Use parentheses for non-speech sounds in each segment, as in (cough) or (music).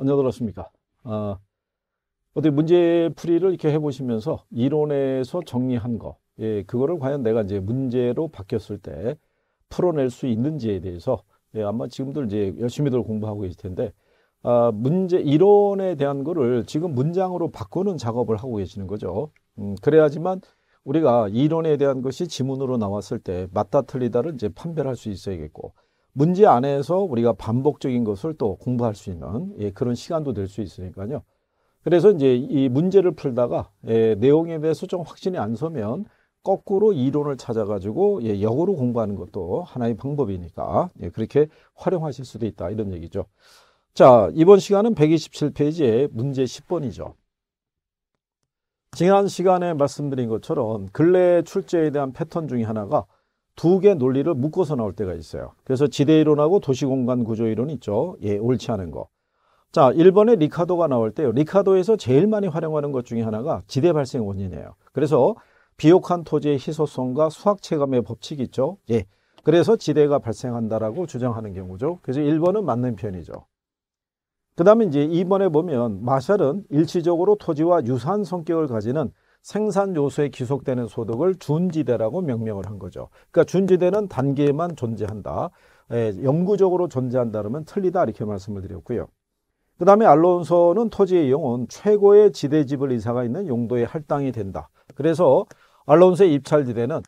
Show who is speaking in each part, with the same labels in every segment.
Speaker 1: 안녕하십니까. 어, 아, 어떻게 문제풀이를 이렇게 해보시면서 이론에서 정리한 거, 예, 그거를 과연 내가 이제 문제로 바뀌었을 때 풀어낼 수 있는지에 대해서 예, 아마 지금들 이제 열심히들 공부하고 계실 텐데 아, 문제 이론에 대한 거를 지금 문장으로 바꾸는 작업을 하고 계시는 거죠. 음, 그래야지만 우리가 이론에 대한 것이 지문으로 나왔을 때 맞다 틀리다를 이제 판별할 수 있어야겠고 문제 안에서 우리가 반복적인 것을 또 공부할 수 있는 예, 그런 시간도 될 수 있으니까요. 그래서 이제 이 문제를 풀다가 예, 내용에 대해서 좀 확신이 안 서면 거꾸로 이론을 찾아가지고 예, 역으로 공부하는 것도 하나의 방법이니까 예, 그렇게 활용하실 수도 있다 이런 얘기죠. 자 이번 시간은 127페이지에 문제 10번이죠. 지난 시간에 말씀드린 것처럼 근래 출제에 대한 패턴 중에 하나가 두개 논리를 묶어서 나올 때가 있어요. 그래서 지대 이론하고 도시 공간 구조 이론 있죠. 예, 옳지 않은 거. 자, 1번에 리카도가 나올 때요. 리카도에서 제일 많이 활용하는 것 중에 하나가 지대 발생 원인이에요. 그래서 비옥한 토지의 희소성과 수학 체감의 법칙이 있죠. 예. 그래서 지대가 발생한다라고 주장하는 경우죠. 그래서 1번은 맞는 편이죠. 그 다음에 이제 2번에 보면 마샬은 일시적으로 토지와 유사한 성격을 가지는 생산 요소에 귀속되는 소득을 준지대라고 명명을 한 거죠. 그러니까 준지대는 단계에만 존재한다. 예, 영구적으로 존재한다면 틀리다 이렇게 말씀을 드렸고요. 그 다음에 알론소는 토지의 이용은 최고의 지대지불 이사가 있는 용도에 할당이 된다. 그래서 알론소의 입찰지대는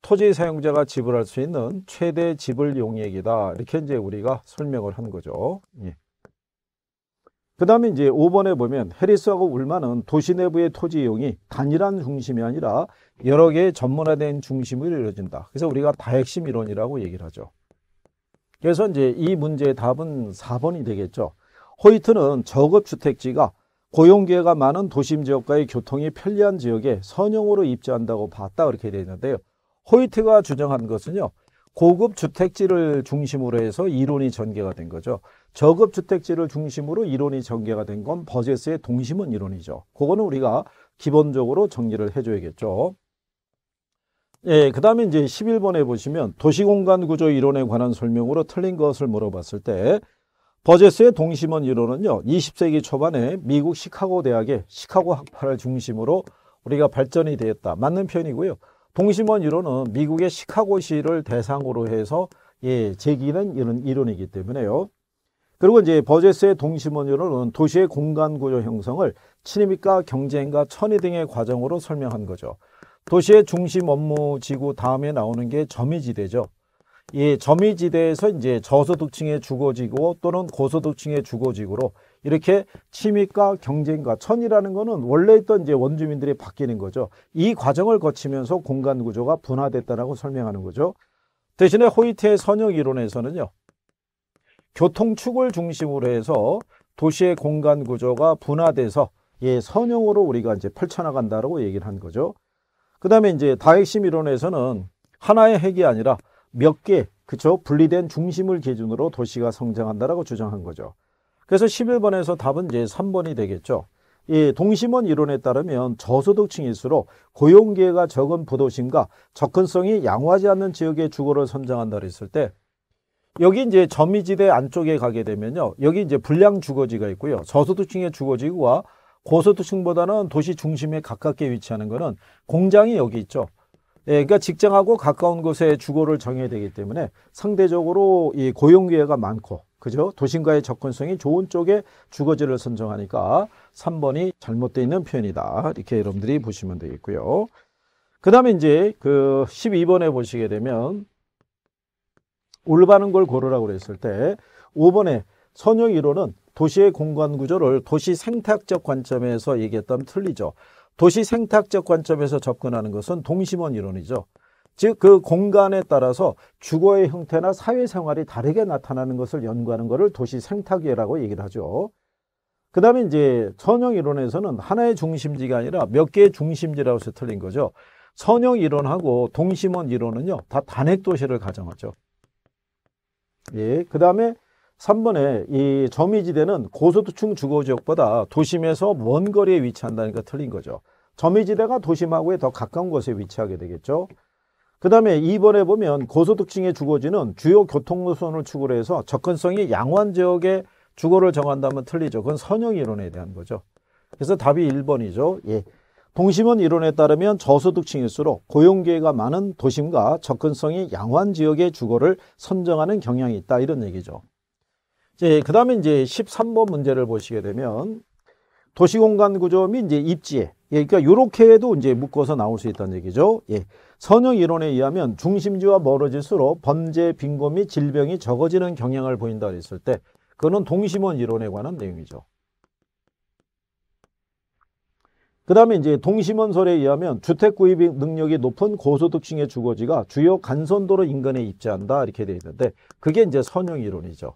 Speaker 1: 토지 사용자가 지불할 수 있는 최대 지불 용액이다. 이렇게 이제 우리가 설명을 한 거죠. 예. 그 다음에 이제 5번에 보면 해리스하고 울만은 도시 내부의 토지 이용이 단일한 중심이 아니라 여러 개의 전문화된 중심으로 이루어진다. 그래서 우리가 다핵심 이론이라고 얘기를 하죠. 그래서 이제 이 문제의 답은 4번이 되겠죠. 호이트는 저급주택지가 고용기회가 많은 도심 지역과의 교통이 편리한 지역에 선용으로 입주한다고 봤다 그렇게 되어 있는데요. 호이트가 주장한 것은요. 고급 주택지를 중심으로 해서 이론이 전개가 된 거죠. 저급 주택지를 중심으로 이론이 전개가 된 건 버제스의 동심은 이론이죠. 그거는 우리가 기본적으로 정리를 해줘야겠죠. 예, 그 다음에 이제 11번에 보시면 도시공간 구조 이론에 관한 설명으로 틀린 것을 물어봤을 때 버제스의 동심원 이론은요, 20세기 초반에 미국 시카고 대학의 시카고 학파를 중심으로 우리가 발전이 되었다. 맞는 편이고요. 동심원 이론은 미국의 시카고시를 대상으로 해서 예, 제기는 이런 이론이기 때문에요. 그리고 이제 버제스의 동심원 이론은 도시의 공간 구조 형성을 친입과 경쟁과 천의 등의 과정으로 설명한 거죠. 도시의 중심 업무 지구 다음에 나오는 게 점유지대죠. 예, 점유지대에서 이제 저소득층의 주거지구 또는 고소득층의 주거지구로 이렇게 침입과 경쟁과 천이라는 것은 원래 있던 이제 원주민들이 바뀌는 거죠. 이 과정을 거치면서 공간 구조가 분화됐다라고 설명하는 거죠. 대신에 호이트의 선역 이론에서는요. 교통축을 중심으로 해서 도시의 공간 구조가 분화돼서 예, 선형으로 우리가 이제 펼쳐나간다라고 얘기를 한 거죠. 그 다음에 이제 다핵심 이론에서는 하나의 핵이 아니라 몇 개, 그쵸? 분리된 중심을 기준으로 도시가 성장한다라고 주장한 거죠. 그래서 11번에서 답은 이제 3번이 되겠죠. 이 동심원 이론에 따르면 저소득층일수록 고용 기회가 적은 부도심과 접근성이 양호하지 않는 지역의 주거를 선정한다 그랬을 때 여기 이제 점이지대 안쪽에 가게 되면요. 여기 이제 불량 주거지가 있고요. 저소득층의 주거지와 구 고소득층보다는 도시 중심에 가깝게 위치하는 것은 공장이 여기 있죠. 예, 그러니까 직장하고 가까운 곳에 주거를 정해야 되기 때문에 상대적으로 이 고용 기회가 많고 그죠? 도심과의 접근성이 좋은 쪽에 주거지를 선정하니까 3번이 잘못되어 있는 표현이다. 이렇게 여러분들이 보시면 되겠고요. 그 다음에 이제 그 12번에 보시게 되면 올바른 걸 고르라고 그랬을 때 5번에 선역 1호는 도시의 공간 구조를 도시 생태학적 관점에서 얘기했다면 틀리죠. 도시 생태학적 관점에서 접근하는 것은 동심원 이론이죠. 즉그 공간에 따라서 주거의 형태나 사회생활이 다르게 나타나는 것을 연구하는 것을 도시 생태계라고 얘기를 하죠. 그 다음에 이제 선형 이론에서는 하나의 중심지가 아니라 몇 개의 중심지라고 해서 틀린 거죠. 선형 이론하고 동심원 이론은요, 다 단핵 도시를 가정하죠. 예, 그 다음에 3번에 이 점유지대는 고소득층 주거지역보다 도심에서 먼 거리에 위치한다니까 틀린 거죠. 점유지대가 도심하고에더 가까운 곳에 위치하게 되겠죠. 그 다음에 2번에 보면 고소득층의 주거지는 주요 교통노선을 축으로 해서 접근성이 양환 지역의 주거를 정한다면 틀리죠. 그건 선형 이론에 대한 거죠. 그래서 답이 1번이죠. 예. 동심원 이론에 따르면 저소득층일수록 고용 기회가 많은 도심과 접근성이 양환 지역의 주거를 선정하는 경향이 있다 이런 얘기죠. 이 그다음에 이제 13번 문제를 보시게 되면 도시공간 구조 및 이제 입지에 예, 그러니까 이렇게 해도 이제 묶어서 나올 수 있다는 얘기죠. 예. 선형 이론에 의하면 중심지와 멀어질수록 범죄, 빈곤 및 질병이 적어지는 경향을 보인다 했을때 그거는 동심원 이론에 관한 내용이죠. 그 다음에 이제 동심원설에 의하면 주택 구입 능력이 높은 고소득층의 주거지가 주요 간선도로 인근에 입지한다 이렇게 되어 있는데 그게 이제 선형 이론이죠.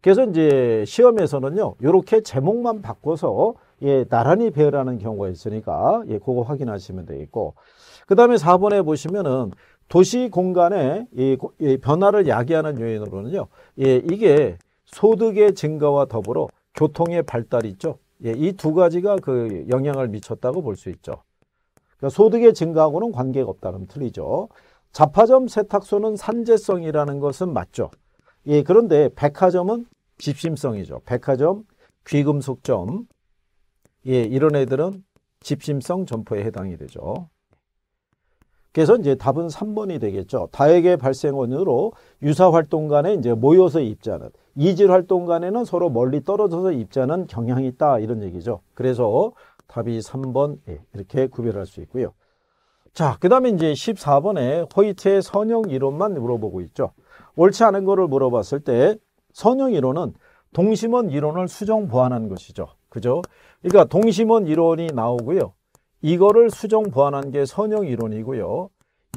Speaker 1: 그래서 이제 시험에서는요 이렇게 제목만 바꿔서 예, 나란히 배열하는 경우가 있으니까 예, 그거 확인하시면 되겠고 그 다음에 4번에 보시면은 도시 공간의 이, 이 변화를 야기하는 요인으로는요 예, 이게 소득의 증가와 더불어 교통의 발달 이 있죠 예, 이 두 가지가 그 영향을 미쳤다고 볼 수 있죠 그러니까 소득의 증가하고는 관계가 없다면 틀리죠 자파점 세탁소는 산재성이라는 것은 맞죠 예, 그런데 백화점은 집심성이죠 백화점, 귀금속점, 예, 이런 애들은 집심성 점포에 해당이 되죠. 그래서 이제 답은 3번이 되겠죠. 다에게 발생 원으로 인 유사 활동 간에 이제 모여서 입자는 이질 활동 간에는 서로 멀리 떨어져서 입자는 경향이 있다 이런 얘기죠. 그래서 답이 3번 예, 이렇게 구별할 수 있고요. 자, 그 다음에 이제 14번에 허이트의 선형 이론만 물어보고 있죠. 옳지 않은 거를 물어봤을 때 선형 이론은 동심원 이론을 수정 보완한 것이죠. 그죠? 그러니까 동심원 이론이 나오고요. 이거를 수정 보완한 게 선형 이론이고요.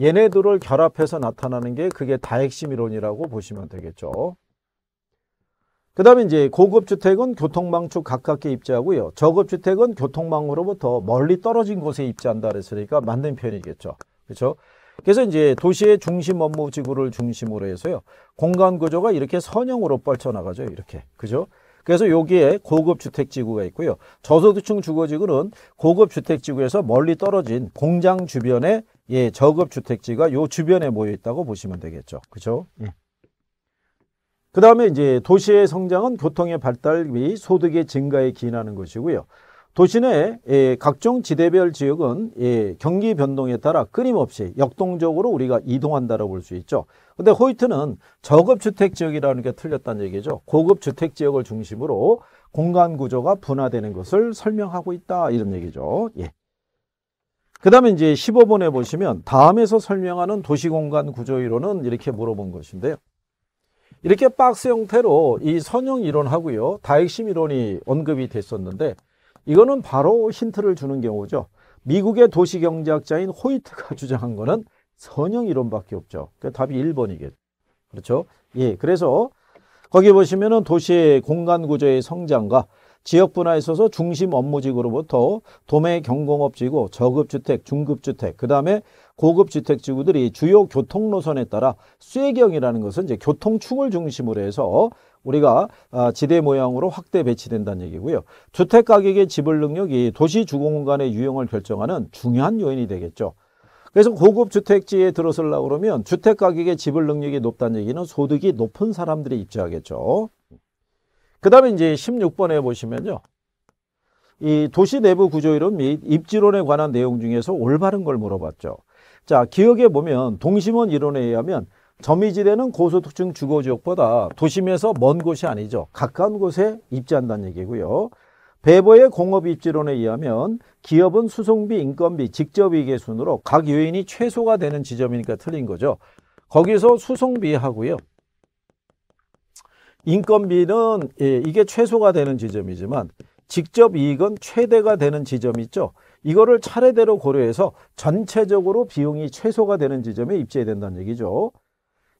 Speaker 1: 얘네들을 결합해서 나타나는 게 그게 다핵심 이론이라고 보시면 되겠죠. 그 다음에 이제 고급주택은 교통망축 가깝게 입지하고요. 저급주택은 교통망으로부터 멀리 떨어진 곳에 입지한다 그랬으니까 맞는 편이겠죠. 그렇죠? 그래서 이제 도시의 중심 업무 지구를 중심으로 해서요. 공간 구조가 이렇게 선형으로 뻗쳐나가죠. 이렇게. 그죠? 그래서 여기에 고급 주택지구가 있고요. 저소득층 주거지구는 고급 주택지구에서 멀리 떨어진 공장 주변에 예, 저급 주택지가 요 주변에 모여 있다고 보시면 되겠죠. 그죠? 예. 그 다음에 이제 도시의 성장은 교통의 발달 및 소득의 증가에 기인하는 것이고요. 도시내 예, 각종 지대별 지역은 예, 경기 변동에 따라 끊임없이 역동적으로 우리가 이동한다고 라볼수 있죠. 근데 호이트는 저급 주택 지역이라는 게 틀렸다는 얘기죠. 고급 주택 지역을 중심으로 공간 구조가 분화되는 것을 설명하고 있다 이런 얘기죠. 예. 그 다음에 이제 15번에 보시면 다음에서 설명하는 도시공간 구조 이론은 이렇게 물어본 것인데요. 이렇게 박스 형태로 이 선형 이론하고요. 다핵심 이론이 언급이 됐었는데 이거는 바로 힌트를 주는 경우죠. 미국의 도시경제학자인 호이트가 (laughs) 주장한 거는 선형 이론밖에 없죠. 그 답이 1번이겠죠. 그렇죠? 예. 그래서 거기 보시면은 도시의 공간 구조의 성장과 지역 분야에 있어서 중심 업무지구로부터 도매 경공업지구, 저급주택, 중급주택, 그 다음에 고급주택지구들이 주요 교통노선에 따라 쇠경이라는 것은 이제 교통충을 중심으로 해서 우리가 아, 지대 모양으로 확대 배치된다는 얘기고요. 주택 가격의 지불 능력이 도시 주공간의 유형을 결정하는 중요한 요인이 되겠죠. 그래서 고급 주택지에 들어설려고 그러면 주택 가격의 지불 능력이 높다는 얘기는 소득이 높은 사람들이 입주하겠죠. 그 다음에 이제 16번에 보시면요. 이 도시 내부 구조 이론 및 입지론에 관한 내용 중에서 올바른 걸 물어봤죠. 자, 기억에 보면 동심원 이론에 의하면 점이지대는 고소득층 주거지역보다 도심에서 먼 곳이 아니죠. 가까운 곳에 입지한다는 얘기고요. 배버의 공업 입지론에 의하면 기업은 수송비, 인건비, 직접이익의 순으로 각 요인이 최소가 되는 지점이니까 틀린 거죠. 거기서 수송비 하고요. 인건비는 예, 이게 최소가 되는 지점이지만 직접 이익은 최대가 되는 지점이 있죠. 이거를 차례대로 고려해서 전체적으로 비용이 최소가 되는 지점에 입지해야 된다는 얘기죠.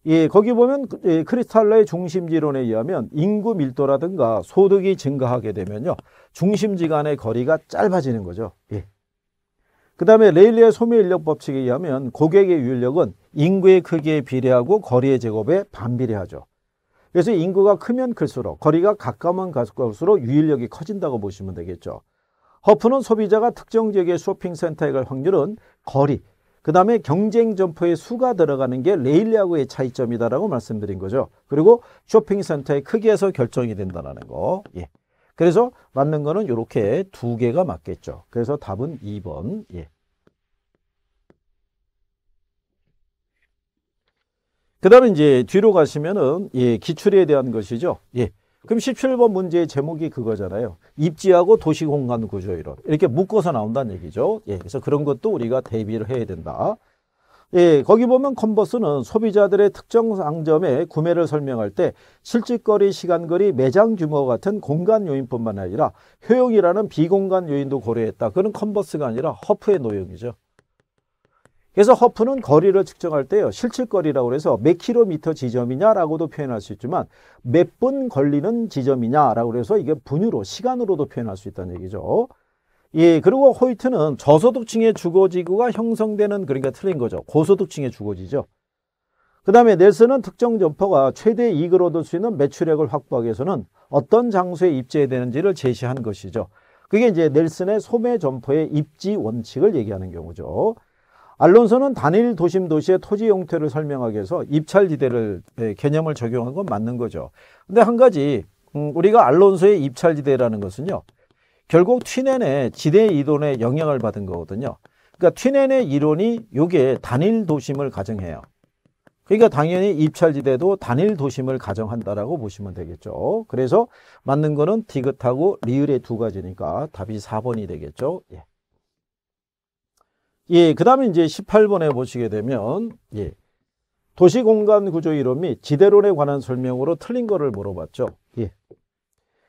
Speaker 1: 예, 거기 보면 그, 예, 크리스탈러의 중심지론에 의하면 인구 밀도라든가 소득이 증가하게 되면요. 중심지 간의 거리가 짧아지는 거죠. 예. 그 다음에 레일리의 소매 인력 법칙에 의하면 고객의 유인력은 인구의 크기에 비례하고 거리의 제곱에 반비례하죠. 그래서 인구가 크면 클수록 거리가 가까우면 가까울수록 유인력이 커진다고 보시면 되겠죠. 허프는 소비자가 특정 지역의 쇼핑센터에 갈 확률은 거리, 그 다음에 경쟁 점포의 수가 들어가는 게 레일리하고의 차이점이다라고 말씀드린 거죠. 그리고 쇼핑센터의 크기에서 결정이 된다라는 거. 예. 그래서 맞는 거는 이렇게 두 개가 맞겠죠. 그래서 답은 2번. 예. 그 다음에 이제 뒤로 가시면은, 예, 기출에 대한 것이죠. 예. 그럼 17번 문제의 제목이 그거잖아요. 입지하고 도시공간 구조 이론. 이렇게 묶어서 나온다는 얘기죠. 예, 그래서 그런 것도 우리가 대비를 해야 된다. 예, 거기 보면 컨버스는 소비자들의 특정 상점의 구매를 설명할 때 실직거리, 시간거리, 매장 규모 같은 공간 요인뿐만 아니라 효용이라는 비공간 요인도 고려했다. 그는 컨버스가 아니라 허프의 노용이죠. 그래서 허프는 거리를 측정할 때요. 실측거리라고 해서 몇 킬로미터 지점이냐라고도 표현할 수 있지만 몇 분 걸리는 지점이냐라고 해서 이게 분유로 시간으로도 표현할 수 있다는 얘기죠. 예, 그리고 호이트는 저소득층의 주거지구가 형성되는 그러니까 틀린 거죠. 고소득층의 주거지죠. 그 다음에 넬슨은 특정 점퍼가 최대 이익을 얻을 수 있는 매출액을 확보하기 위해서는 어떤 장소에 입지해야 되는지를 제시한 것이죠. 그게 이제 넬슨의 소매 점퍼의 입지 원칙을 얘기하는 경우죠. 알론소는 단일 도심 도시의 토지 용태를 설명하기 위해서 입찰지대를 예, 개념을 적용한 건 맞는 거죠. 근데 한 가지 음, 우리가 알론소의 입찰지대라는 것은요. 결국 튀넨의 지대 이론에 영향을 받은 거거든요. 그러니까 튀넨의 이론이 요게 단일 도심을 가정해요. 그러니까 당연히 입찰지대도 단일 도심을 가정한다라고 보시면 되겠죠. 그래서 맞는 거는 디귿하고 리을의 두 가지니까 답이 4번이 되겠죠. 예. 예, 그 다음에 이제 18번에 보시게 되면, 예. 도시공간 구조 이론 및 지대론에 관한 설명으로 틀린 거를 물어봤죠. 예.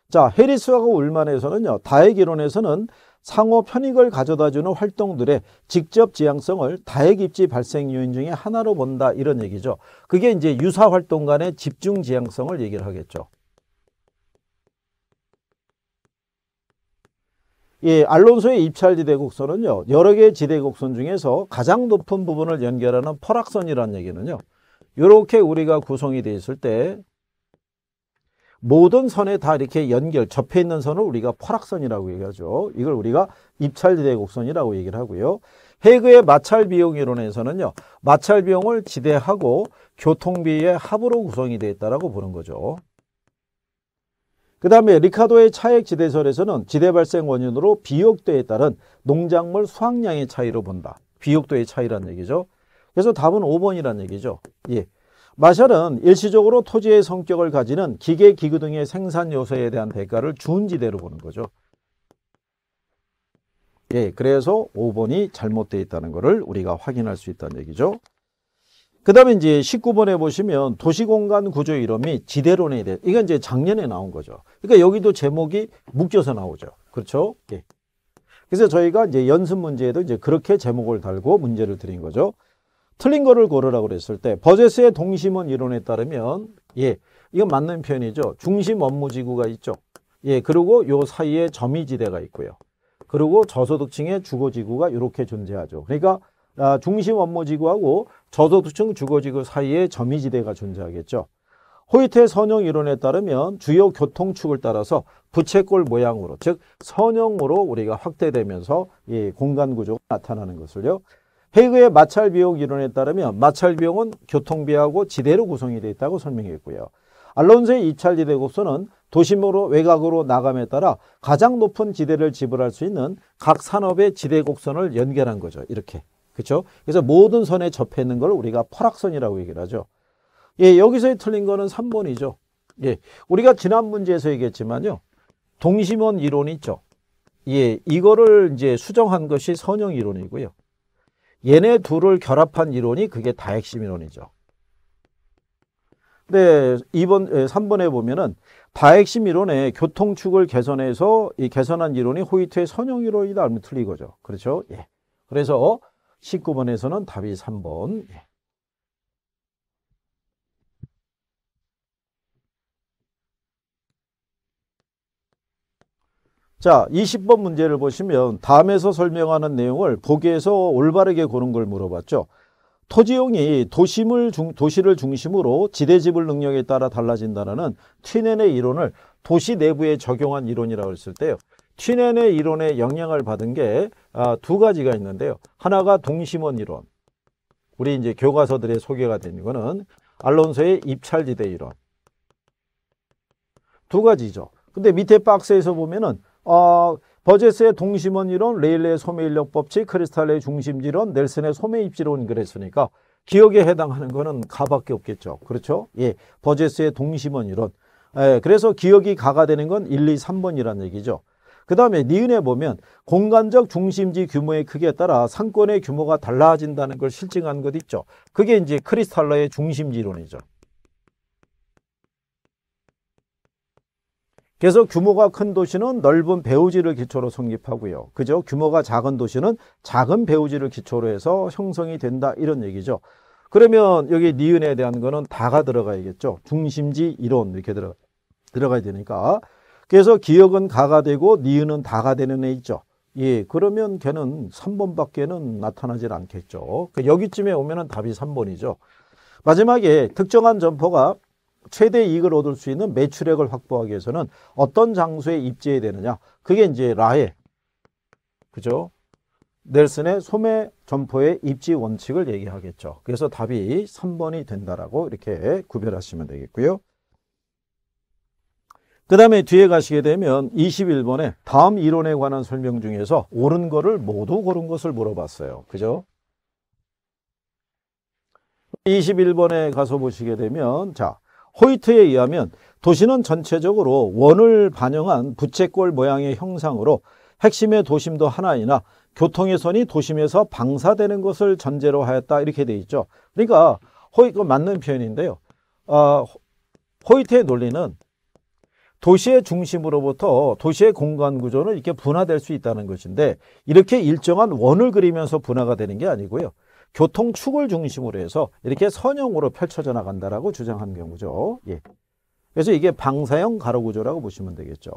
Speaker 1: 자, 해리스하고 울만에서는요, 다핵 이론에서는 상호 편익을 가져다주는 활동들의 직접 지향성을 다핵 입지 발생 요인 중에 하나로 본다 이런 얘기죠. 그게 이제 유사 활동 간의 집중 지향성을 얘기를 하겠죠. 이 예, 알론소의 입찰 지대곡선은요 여러 개의 지대곡선 중에서 가장 높은 부분을 연결하는 펄악선이라는 얘기는요 이렇게 우리가 구성이 되어 있을 때 모든 선에 다 이렇게 연결 접해 있는 선을 우리가 펄악선이라고 얘기하죠 이걸 우리가 입찰 지대곡선이라고 얘기를 하고요 해그의 마찰 비용 이론에서는요 마찰 비용을 지대하고 교통비의 합으로 구성이 되어 있다라고 보는 거죠. 그 다음에 리카도의 차액 지대설에서는 지대 발생 원인으로 비옥도에 따른 농작물 수확량의 차이로 본다. 비옥도의 차이란 얘기죠. 그래서 답은 5번이란 얘기죠. 예. 마샬은 일시적으로 토지의 성격을 가지는 기계, 기구 등의 생산 요소에 대한 대가를 준지대로 보는 거죠. 예, 그래서 5번이 잘못되어 있다는 것을 우리가 확인할 수 있다는 얘기죠. 그 다음에 이제 19번에 보시면 도시공간 구조 이름이 지대론에 대해, 이건 이제 작년에 나온 거죠. 그러니까 여기도 제목이 묶여서 나오죠. 그렇죠? 예. 그래서 저희가 이제 연습 문제에도 이제 그렇게 제목을 달고 문제를 드린 거죠. 틀린 거를 고르라고 그랬을 때, 버제스의 동심원 이론에 따르면, 예, 이건 맞는 표현이죠. 중심 업무 지구가 있죠. 예, 그리고 요 사이에 점이지대가 있고요. 그리고 저소득층의 주거지구가 이렇게 존재하죠. 그러니까 아, 중심 원모지구하고 저소득층 주거지구 사이에 점이지대가 존재하겠죠. 호이트의 선형 이론에 따르면 주요 교통축을 따라서 부채꼴 모양으로 즉 선형으로 우리가 확대되면서 이 공간 구조가 나타나는 것을요. 헤그의 마찰 비용 이론에 따르면 마찰 비용은 교통비하고 지대로 구성이 되어 있다고 설명했고요. 알론소의 입찰지대 곡선은 도심으로 외곽으로 나감에 따라 가장 높은 지대를 지불할 수 있는 각 산업의 지대 곡선을 연결한 거죠. 이렇게. 그렇죠? 그래서 모든 선에 접해 있는 걸 우리가 퍼락선이라고 얘기를 하죠. 예, 여기서 틀린 거는 3번이죠. 예, 우리가 지난 문제에서 얘기했지만요. 동심원 이론이 있죠. 예, 이거를 이제 수정한 것이 선형 이론이고요. 얘네 둘을 결합한 이론이 그게 다핵심 이론이죠. 근데 2번, 3번에 예, 보면은 다핵심 이론의 교통축을 개선해서 이 개선한 이론이 호이트의 선형 이론이다. 하면 틀린 거죠. 그렇죠? 예. 그래서 19번에서는 답이 3번. 예. 자, 20번 문제를 보시면 다음에서 설명하는 내용을 보기에서 올바르게 고른 걸 물어봤죠. 토지용이 도심을 중, 도시를 중심으로 지대 지불 능력에 따라 달라진다는 튀넨의 이론을 도시 내부에 적용한 이론이라고 했을 때요. 티넨의 이론에 영향을 받은 게두 아, 가지가 있는데요. 하나가 동심원 이론. 우리 이제 교과서들의 소개가 되는 거는 알론소의 입찰지대 이론. 두 가지죠. 근데 밑에 박스에서 보면은 어, 버제스의 동심원 이론, 레일레의 소매인력 법칙, 크리스탈의 중심지론, 넬슨의 소매입지론 그랬으니까 기억에 해당하는 거는 가밖에 없겠죠. 그렇죠? 예. 버제스의 동심원 이론. 예, 그래서 기억이 가가 되는 건 1, 2, 3번이라는 얘기죠. 그 다음에 니은에 보면 공간적 중심지 규모의 크기에 따라 상권의 규모가 달라진다는 걸 실증한 것 있죠. 그게 이제 크리스탈러의 중심지론이죠. 그래서 규모가 큰 도시는 넓은 배우지를 기초로 성립하고요. 그죠? 규모가 작은 도시는 작은 배우지를 기초로 해서 형성이 된다 이런 얘기죠. 그러면 여기 니은에 대한 거는 다가 들어가야겠죠. 중심지 이론 이렇게 들어, 들어가야 되니까 그래서 기억은 가가 되고 니은은 다가 되는 애 있죠. 예, 그러면 걔는 3번밖에는 나타나질 않겠죠. 그 여기쯤에 오면은 답이 3번이죠. 마지막에 특정한 점포가 최대 이익을 얻을 수 있는 매출액을 확보하기 위해서는 어떤 장소에 입지해야 되느냐. 그게 이제 라에 그죠? 넬슨의 소매 점포의 입지 원칙을 얘기하겠죠. 그래서 답이 3번이 된다라고 이렇게 구별하시면 되겠고요. 그 다음에 뒤에 가시게 되면 21번에 다음 이론에 관한 설명 중에서 옳은 거를 모두 고른 것을 물어봤어요. 그죠? 21번에 가서 보시게 되면 자 호이트에 의하면 도시는 전체적으로 원을 반영한 부채꼴 모양의 형상으로 핵심의 도심도 하나이나 교통의 선이 도심에서 방사되는 것을 전제로 하였다 이렇게 돼 있죠. 그러니까 호이트 가 맞는 표현인데요. 어, 호이트의 논리는 도시의 중심으로부터 도시의 공간 구조는 이렇게 분화될 수 있다는 것인데 이렇게 일정한 원을 그리면서 분화가 되는 게 아니고요. 교통축을 중심으로 해서 이렇게 선형으로 펼쳐져 나간다라고 주장한 경우죠. 예. 그래서 이게 방사형 가로구조라고 보시면 되겠죠.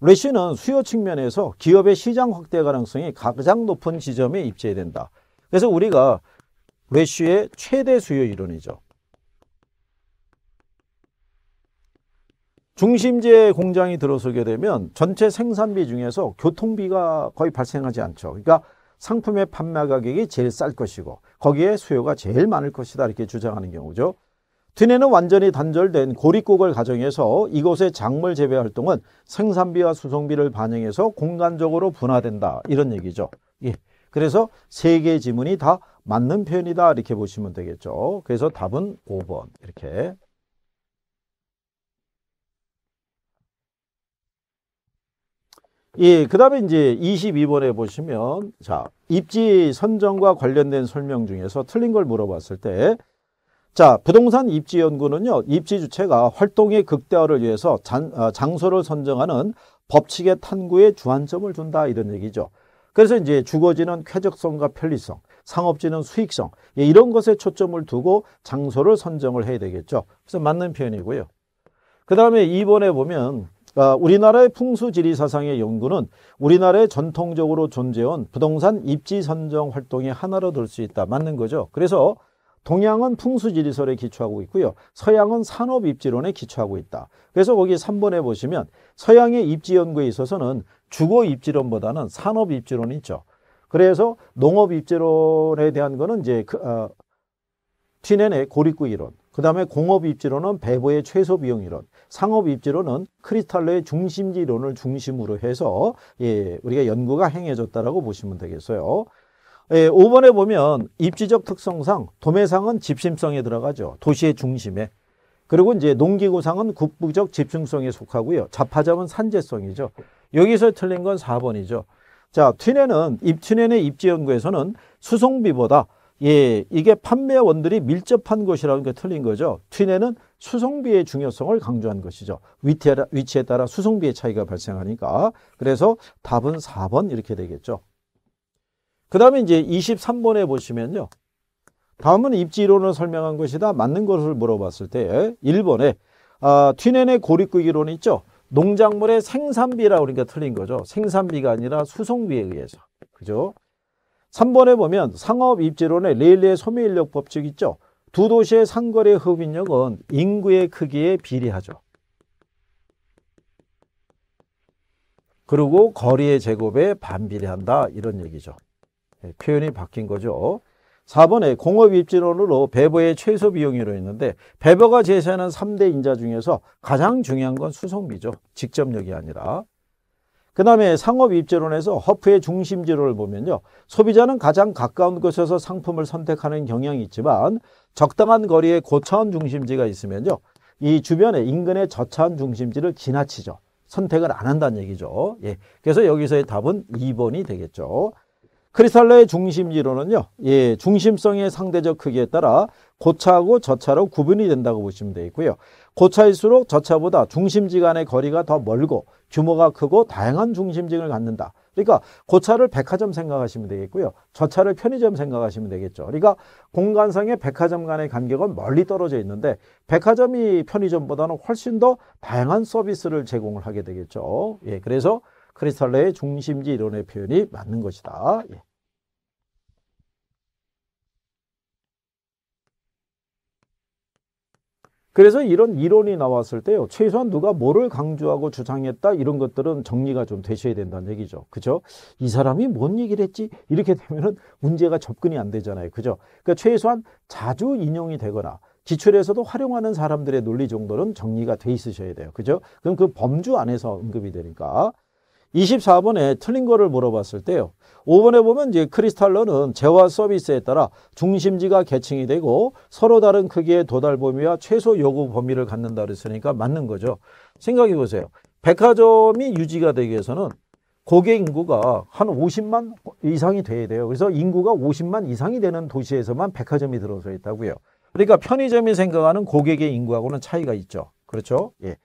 Speaker 1: 레시는 수요 측면에서 기업의 시장 확대 가능성이 가장 높은 지점에 입지해야 된다. 그래서 우리가 레시의 최대 수요 이론이죠. 중심지에 공장이 들어서게 되면 전체 생산비 중에서 교통비가 거의 발생하지 않죠. 그러니까 상품의 판매 가격이 제일 쌀 것이고 거기에 수요가 제일 많을 것이다 이렇게 주장하는 경우죠. 튀네는 완전히 단절된 고립국을가정해서 이곳의 작물 재배 활동은 생산비와 수송비를 반영해서 공간적으로 분화된다 이런 얘기죠. 예. 그래서 세 개의 지문이 다 맞는 표현이다 이렇게 보시면 되겠죠. 그래서 답은 5번 이렇게 예, 그 다음에 이제 22번에 보시면, 자, 입지 선정과 관련된 설명 중에서 틀린 걸 물어봤을 때, 자, 부동산 입지 연구는요, 입지 주체가 활동의 극대화를 위해서 장, 어, 장소를 선정하는 법칙의 탐구에 주안점을 둔다, 이런 얘기죠. 그래서 이제 주거지는 쾌적성과 편리성, 상업지는 수익성, 예, 이런 것에 초점을 두고 장소를 선정을 해야 되겠죠. 그래서 맞는 표현이고요. 그 다음에 2번에 보면, 아, 우리나라의 풍수지리 사상의 연구는 우리나라의 전통적으로 존재한 부동산 입지 선정 활동의 하나로 될 수 있다. 맞는 거죠. 그래서 동양은 풍수지리설에 기초하고 있고요. 서양은 산업입지론에 기초하고 있다. 그래서 거기 3번에 보시면 서양의 입지연구에 있어서는 주거입지론보다는 산업입지론이 있죠. 그래서 농업입지론에 대한 거는 이제 그, 어, 티넨의 고립구이론 그 다음에 공업 입지로는 배부의 최소 비용 이론, 상업 입지로는 크리스탈러의 중심지 이론을 중심으로 해서 예, 우리가 연구가 행해졌다라고 보시면 되겠어요. 예, 5번에 보면 입지적 특성상 도매상은 집심성에 들어가죠. 도시의 중심에. 그리고 이제 농기구상은 국부적 집중성에 속하고요. 자파점은 산재성이죠. 여기서 틀린 건 4번이죠. 자, 튜네은입 튀네의 입지 연구에서는 수송비보다 예, 이게 판매원들이 밀접한 곳이라는 게 틀린 거죠. 튀네는 수송비의 중요성을 강조한 것이죠. 위치에, 위치에 따라 수송비의 차이가 발생하니까. 그래서 답은 4번 이렇게 되겠죠. 그 다음에 이제 23번에 보시면요. 다음은 입지론을 이 설명한 것이다. 맞는 것을 물어봤을 때 1번에 아, 튀넨의 고립구 이론 있죠. 농작물의 생산비라 고 그러니까 틀린 거죠. 생산비가 아니라 수송비에 의해서. 그죠? 3번에 보면 상업입지론의 레일리의 소매인력 법칙 있죠. 두 도시의 상거래 흡인력은 인구의 크기에 비례하죠. 그리고 거리의 제곱에 반비례한다 이런 얘기죠. 예, 표현이 바뀐 거죠. 4번에 공업입지론으로 배부의 최소 비용이로 있는데 배부가 제시하는 3대 인자 중에서 가장 중요한 건 수송비죠. 직접력이 아니라 그 다음에 상업입재론에서 허프의 중심지론을 보면요. 소비자는 가장 가까운 곳에서 상품을 선택하는 경향이 있지만 적당한 거리에 고차원 중심지가 있으면요. 이 주변에 인근의 저차원 중심지를 지나치죠. 선택을 안 한다는 얘기죠. 예. 그래서 여기서의 답은 2번이 되겠죠. 크리살러의 중심지로는요. 예, 중심성의 상대적 크기에 따라 고차하고 저차로 구분이 된다고 보시면 되겠고요. 고차일수록 저차보다 중심지 간의 거리가 더 멀고 규모가 크고 다양한 중심지를 갖는다. 그러니까 고차를 백화점 생각하시면 되겠고요. 저차를 편의점 생각하시면 되겠죠. 그러니까 공간상의 백화점 간의 간격은 멀리 떨어져 있는데 백화점이 편의점보다는 훨씬 더 다양한 서비스를 제공을 하게 되겠죠. 예, 그래서 크리스탈레의 중심지 이론의 표현이 맞는 것이다. 예. 그래서 이런 이론이 나왔을 때요. 최소한 누가 뭐를 강조하고 주장했다 이런 것들은 정리가 좀 되셔야 된다는 얘기죠. 그죠? 이 사람이 뭔 얘기를 했지? 이렇게 되면은 문제가 접근이 안 되잖아요. 그죠? 그러니까 최소한 자주 인용이 되거나 기출에서도 활용하는 사람들의 논리 정도는 정리가 돼 있으셔야 돼요. 그죠? 그럼 그 범주 안에서 언급이 되니까 24번에 틀린 거를 물어봤을 때요. 5번에 보면 이제 크리스탈러는 재화 서비스에 따라 중심지가 계층이 되고 서로 다른 크기의 도달 범위와 최소 요구 범위를 갖는다 그랬으니까 맞는 거죠. 생각해 보세요. 백화점이 유지가 되기 위해서는 고객 인구가 한 50만 이상이 돼야 돼요. 그래서 인구가 50만 이상이 되는 도시에서만 백화점이 들어서 있다고요. 그러니까 편의점이 생각하는 고객의 인구하고는 차이가 있죠. 그렇죠? 예.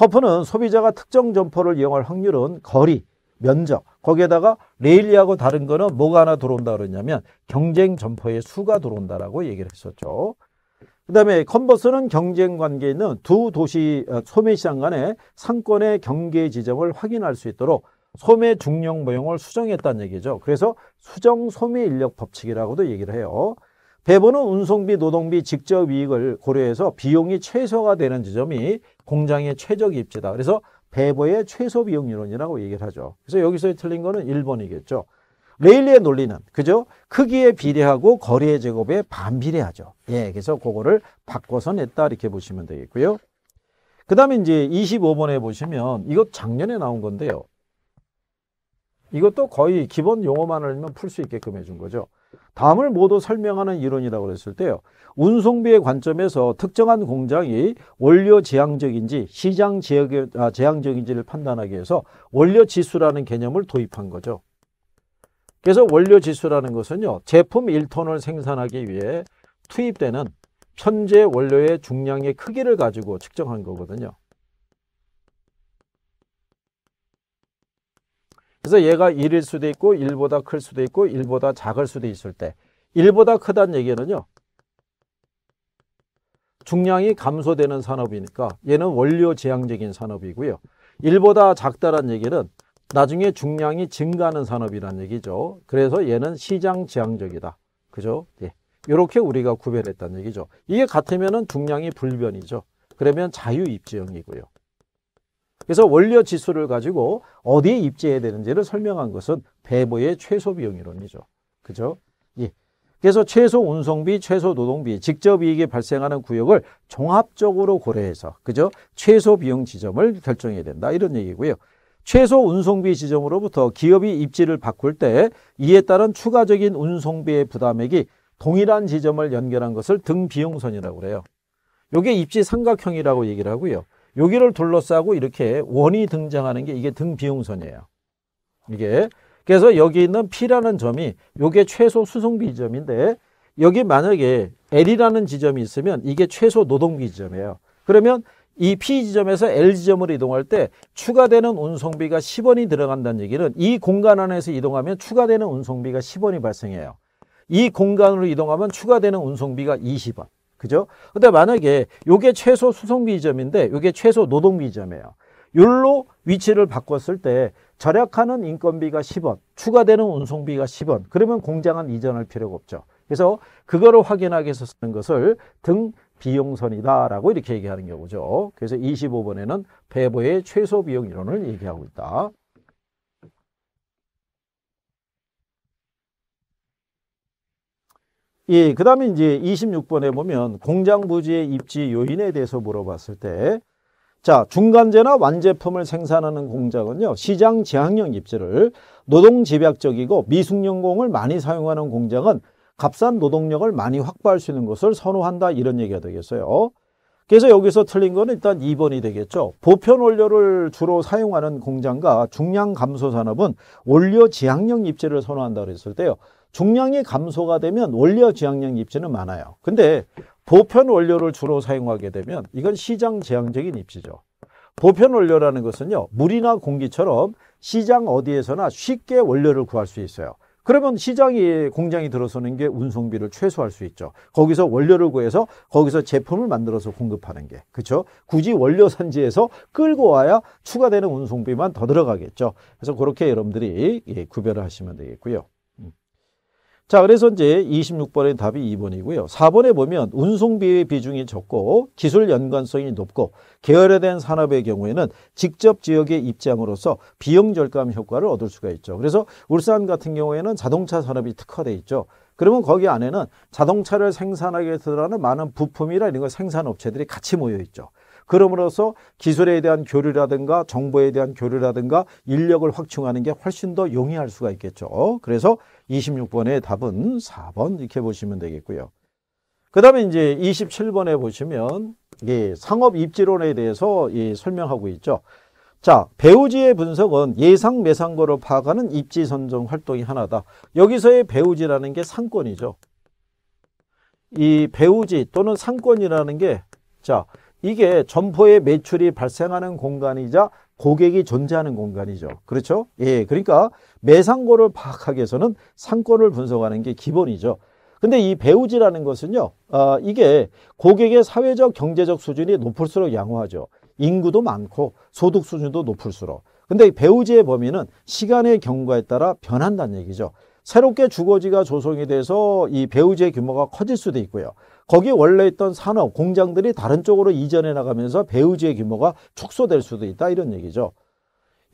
Speaker 1: 허프는 소비자가 특정 점포를 이용할 확률은 거리, 면적, 거기에다가 레일리하고 다른 거는 뭐가 하나 들어온다 그러냐면 경쟁 점포의 수가 들어온다라고 얘기를 했었죠. 그 다음에 컨버스는 경쟁 관계에 있는 두 도시 어, 소매시장 간의 상권의 경계 지점을 확인할 수 있도록 소매 중력 모형을 수정했다는 얘기죠. 그래서 수정 소매 인력 법칙이라고도 얘기를 해요. 배보는 운송비, 노동비, 직접 이익을 고려해서 비용이 최소화 되는 지점이 공장의 최적 입지다. 그래서 배보의 최소 비용 이론이라고 얘기를 하죠. 그래서 여기서 틀린 거는 1번이겠죠. 레일리의 논리는 그죠? 크기에 비례하고 거리의 제곱에 반비례하죠. 예, 그래서 그거를 바꿔서 냈다 이렇게 보시면 되겠고요. 그 다음에 이제 25번에 보시면 이거 작년에 나온 건데요. 이것도 거의 기본 용어만 알면 풀 수 있게끔 해준 거죠. 다음을 모두 설명하는 이론이라고 그랬을 때요. 운송비의 관점에서 특정한 공장이 원료 지향적인지 시장 지향적인지를 아, 판단하기 위해서 원료 지수라는 개념을 도입한 거죠. 그래서 원료 지수라는 것은요. 제품 1톤을 생산하기 위해 투입되는 현재 원료의 중량의 크기를 가지고 측정한 거거든요. 그래서 얘가 1일 수도 있고 1보다 클 수도 있고 1보다 작을 수도 있을 때 1보다 크다는 얘기는요. 중량이 감소되는 산업이니까 얘는 원료 지향적인 산업이고요. 1보다 작다는 얘기는 나중에 중량이 증가하는 산업이란 얘기죠. 그래서 얘는 시장 지향적이다. 그죠? 예. 이렇게 우리가 구별했다는 얘기죠. 이게 같으면 중량이 불변이죠. 그러면 자유입지형이고요. 그래서 원료 지수를 가지고 어디에 입지해야 되는지를 설명한 것은 배부의 최소 비용 이론이죠. 그죠? 예. 그래서 최소 운송비, 최소 노동비, 직접 이익이 발생하는 구역을 종합적으로 고려해서 그죠? 최소 비용 지점을 결정해야 된다. 이런 얘기고요. 최소 운송비 지점으로부터 기업이 입지를 바꿀 때 이에 따른 추가적인 운송비의 부담액이 동일한 지점을 연결한 것을 등비용선이라고 그래요. 요게 입지 삼각형이라고 얘기를 하고요. 여기를 둘러싸고 이렇게 원이 등장하는 게 이게 등 비용선이에요. 이게 그래서 여기 있는 P라는 점이 이게 최소 수송비 지점인데 여기 만약에 L이라는 지점이 있으면 이게 최소 노동비 지점이에요. 그러면 이 P 지점에서 L 지점으로 이동할 때 추가되는 운송비가 10원이 들어간다는 얘기는 이 공간 안에서 이동하면 추가되는 운송비가 10원이 발생해요. 이 공간으로 이동하면 추가되는 운송비가 20원. 그죠? 근데 만약에 요게 최소 수송비점인데 요게 최소 노동비점이에요. 율로 위치를 바꿨을 때 절약하는 인건비가 10원, 추가되는 운송비가 10원. 그러면 공장은 이전할 필요가 없죠. 그래서 그거를 확인하기 위해서 쓰는 것을 등 비용선이다라고 이렇게 얘기하는 경우죠. 그래서 25번에는 배부의 최소 비용 이론을 얘기하고 있다. 예, 그 다음에 이제 26번에 보면 공장 부지의 입지 요인에 대해서 물어봤을 때 자, 중간재나 완제품을 생산하는 공장은요, 시장 제향형 입지를 노동 집약적이고 미숙연공을 많이 사용하는 공장은 값싼 노동력을 많이 확보할 수 있는 것을 선호한다 이런 얘기가 되겠어요. 그래서 여기서 틀린 거는 일단 2번이 되겠죠. 보편 원료를 주로 사용하는 공장과 중량 감소 산업은 원료 지향형 입지를 선호한다 그랬을 때요. 중량이 감소가 되면 원료 지향량 입지는 많아요. 근데 보편 원료를 주로 사용하게 되면 이건 시장 지향적인 입지죠. 보편 원료라는 것은요. 물이나 공기처럼 시장 어디에서나 쉽게 원료를 구할 수 있어요. 그러면 시장이 공장이 들어서는 게 운송비를 최소화할 수 있죠. 거기서 원료를 구해서 거기서 제품을 만들어서 공급하는 게 그렇죠. 굳이 원료 산지에서 끌고 와야 추가되는 운송비만 더 들어가겠죠. 그래서 그렇게 여러분들이 예, 구별을 하시면 되겠고요. 자, 그래서 이제 26번의 답이 2번이고요. 4번에 보면 운송비의 비중이 적고 기술 연관성이 높고 계열화된 산업의 경우에는 직접 지역의 입장으로서 비용 절감 효과를 얻을 수가 있죠. 그래서 울산 같은 경우에는 자동차 산업이 특화돼 있죠. 그러면 거기 안에는 자동차를 생산하게 해서라는 많은 부품이나 이런 걸 생산업체들이 같이 모여 있죠. 그러므로서 기술에 대한 교류라든가 정보에 대한 교류라든가 인력을 확충하는 게 훨씬 더 용이할 수가 있겠죠. 그래서 26번의 답은 4번 이렇게 보시면 되겠고요. 그 다음에 이제 27번에 보시면 예, 상업 입지론에 대해서 예, 설명하고 있죠. 자, 배우지의 분석은 예상 매상고로 파악하는 입지 선정 활동이 하나다. 여기서의 배우지라는 게 상권이죠. 이 배우지 또는 상권이라는 게 자, 이게 점포의 매출이 발생하는 공간이자 고객이 존재하는 공간이죠. 그렇죠? 예. 그러니까 매상고를 파악하기 위해서는 상권을 분석하는 게 기본이죠. 근데 이 배우지라는 것은요, 아, 이게 고객의 사회적 경제적 수준이 높을수록 양호하죠. 인구도 많고 소득 수준도 높을수록. 근데 배우지의 범위는 시간의 경과에 따라 변한다는 얘기죠. 새롭게 주거지가 조성이 돼서 이 배우지의 규모가 커질 수도 있고요. 거기 원래 있던 산업, 공장들이 다른 쪽으로 이전해 나가면서 배우지의 규모가 축소될 수도 있다 이런 얘기죠.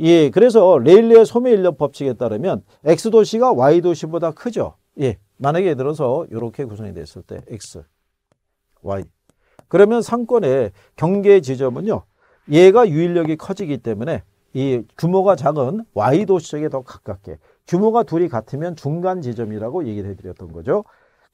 Speaker 1: 예, 그래서 레일리의 소매 인력 법칙에 따르면 X 도시가 Y 도시보다 크죠. 예, 만약에 예를 들어서 이렇게 구성이 됐을 때 X, Y. 그러면 상권의 경계 지점은요. 얘가 유인력이 커지기 때문에 이 규모가 작은 Y 도시 쪽에 더 가깝게 규모가 둘이 같으면 중간 지점이라고 얘기를 해드렸던 거죠.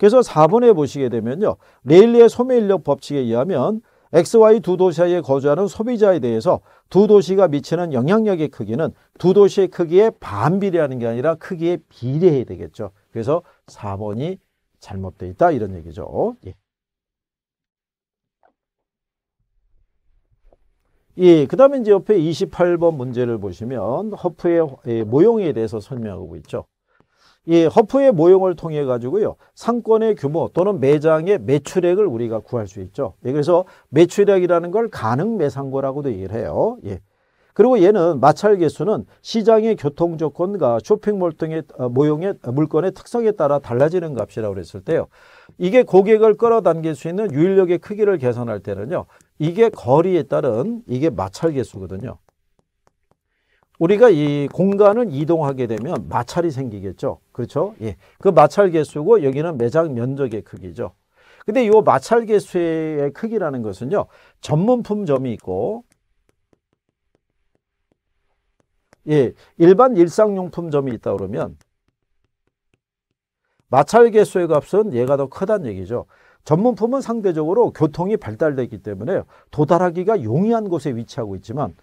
Speaker 1: 그래서 4번에 보시게 되면요. 레일리의 소매인력 법칙에 의하면 XY 두 도시 사이에 거주하는 소비자에 대해서 두 도시가 미치는 영향력의 크기는 두 도시의 크기에 반비례하는 게 아니라 크기에 비례해야 되겠죠. 그래서 4번이 잘못되어 있다 이런 얘기죠. 예. 예, 그 다음에 이제 옆에 28번 문제를 보시면 허프의 예, 모형에 대해서 설명하고 있죠. 이 허프의 모형을 통해 가지고요 상권의 규모 또는 매장의 매출액을 우리가 구할 수 있죠. 예, 그래서 매출액이라는 걸 가능 매상고라고도 얘기를 해요. 예. 그리고 얘는 마찰 개수는 시장의 교통 조건과 쇼핑몰 등의 어, 모형의 어, 물건의 특성에 따라 달라지는 값이라고 그랬을 때요. 이게 고객을 끌어당길 수 있는 유인력의 크기를 계산할 때는요. 이게 거리에 따른 이게 마찰 개수거든요. 우리가 이 공간을 이동하게 되면 마찰이 생기겠죠. 그렇죠? 예. 그 마찰 개수고 여기는 매장 면적의 크기죠. 근데 이 마찰 개수의 크기라는 것은요. 전문품 점이 있고 예, 일반 일상용품 점이 있다 그러면 마찰 개수의 값은 얘가 더 크다는 얘기죠. 전문품은 상대적으로 교통이 발달되기 때문에 도달하기가 용이한 곳에 위치하고 있지만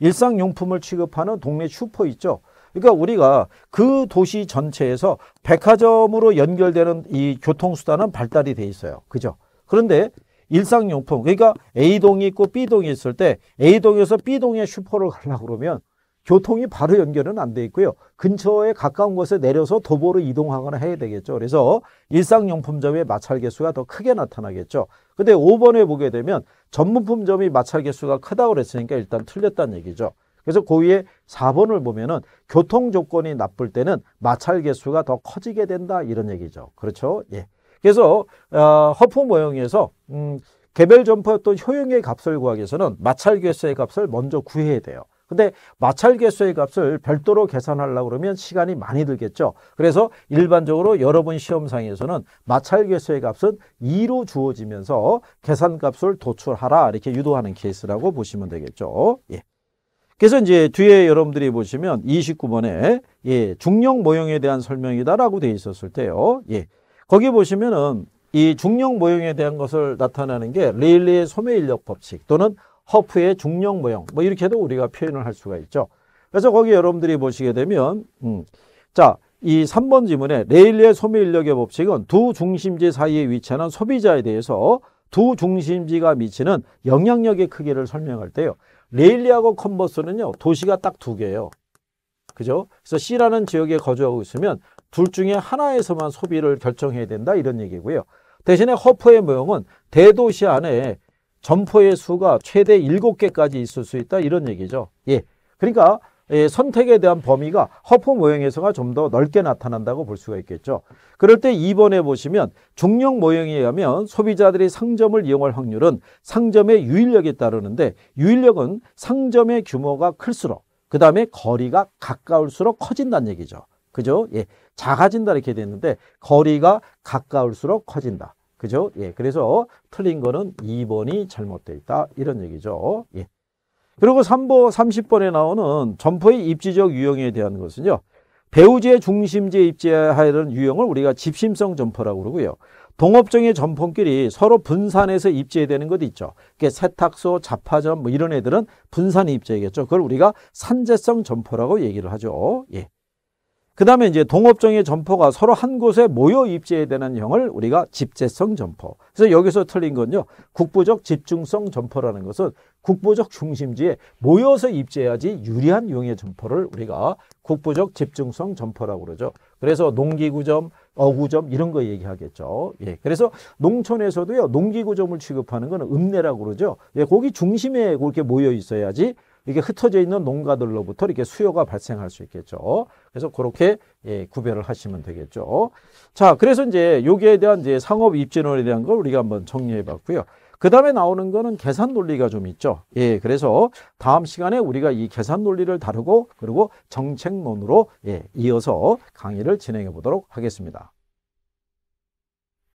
Speaker 1: 일상용품을 취급하는 동네 슈퍼 있죠. 그러니까 우리가 그 도시 전체에서 백화점으로 연결되는 이 교통수단은 발달이 돼 있어요. 그죠? 그런데 일상용품, 그러니까 A동이 있고 B동이 있을 때 A동에서 B동의 슈퍼를 가려고 그러면 교통이 바로 연결은 안 돼 있고요. 근처에 가까운 곳에 내려서 도보로 이동하거나 해야 되겠죠. 그래서 일상용품점의 마찰 개수가 더 크게 나타나겠죠. 근데 5번에 보게 되면 전문품점이 마찰 개수가 크다고 그랬으니까 일단 틀렸다는 얘기죠. 그래서 고위에 그 4번을 보면은 교통 조건이 나쁠 때는 마찰 개수가 더 커지게 된다 이런 얘기죠. 그렇죠? 예. 그래서 어, 허프 모형에서 음, 개별 점포였던 효용의 값을 구하기 위해서는 마찰 개수의 값을 먼저 구해야 돼요. 근데 마찰 계수의 값을 별도로 계산하려고 그러면 시간이 많이 들겠죠. 그래서 일반적으로 여러분 시험상에서는 마찰 계수의 값은 2로 주어지면서 계산값을 도출하라 이렇게 유도하는 케이스라고 보시면 되겠죠. 예. 그래서 이제 뒤에 여러분들이 보시면 29번에 예, 중력 모형에 대한 설명이다라고 돼 있었을 때요. 예. 거기 보시면은 이 중력 모형에 대한 것을 나타내는 게 레일리의 소매인력 법칙 또는 허프의 중력 모형 뭐 이렇게 해도 우리가 표현을 할 수가 있죠. 그래서 거기 여러분들이 보시게 되면 음, 자, 이 3번 지문에 레일리의 소매 인력의 법칙은 두 중심지 사이에 위치하는 소비자에 대해서 두 중심지가 미치는 영향력의 크기를 설명할 때요. 레일리하고 컨버스는요. 도시가 딱 두 개예요. 그죠? 그래서 C라는 지역에 거주하고 있으면 둘 중에 하나에서만 소비를 결정해야 된다 이런 얘기고요. 대신에 허프의 모형은 대도시 안에 점포의 수가 최대 7개까지 있을 수 있다 이런 얘기죠. 예. 그러니까 예, 선택에 대한 범위가 허프 모형에서가 좀 더 넓게 나타난다고 볼 수가 있겠죠. 그럴 때 2번에 보시면 중력 모형에 의하면 소비자들이 상점을 이용할 확률은 상점의 유인력에 따르는데 유인력은 상점의 규모가 클수록 그 다음에 거리가 가까울수록 커진다는 얘기죠. 그죠? 예. 작아진다 이렇게 되는데 거리가 가까울수록 커진다. 그죠? 예. 그래서 틀린 거는 2번이 잘못되어 있다. 이런 얘기죠. 예. 그리고 3번, 30번에 나오는 점포의 입지적 유형에 대한 것은요. 배우지의 중심지에 입지하는 유형을 우리가 집심성 점포라고 그러고요. 동업종의 점포끼리 서로 분산해서 입지해되는 야 것도 있죠. 그게 그러니까 세탁소, 자파점 뭐 이런 애들은 분산 입지하겠죠 그걸 우리가 산재성 점포라고 얘기를 하죠. 예. 그 다음에 이제 동업종의 점포가 서로 한 곳에 모여 입지해야 되는 형을 우리가 집재성 점포. 그래서 여기서 틀린 건요. 국부적 집중성 점포라는 것은 국부적 중심지에 모여서 입지해야지 유리한 용의 점포를 우리가 국부적 집중성 점포라고 그러죠. 그래서 농기구점, 어구점 이런 거 얘기하겠죠. 예. 그래서 농촌에서도요. 농기구점을 취급하는 건 읍내라고 그러죠. 예, 거기 중심에 그렇게 모여 있어야지 이게 흩어져 있는 농가들로부터 이렇게 수요가 발생할 수 있겠죠. 그래서 그렇게 예, 구별을 하시면 되겠죠. 자, 그래서 이제 여기에 대한 이제 상업 입진원에 대한 걸 우리가 한번 정리해 봤고요. 그 다음에 나오는 거는 계산 논리가 좀 있죠. 예, 그래서 다음 시간에 우리가 이 계산 논리를 다루고 그리고 정책론으로 예, 이어서 강의를 진행해 보도록 하겠습니다.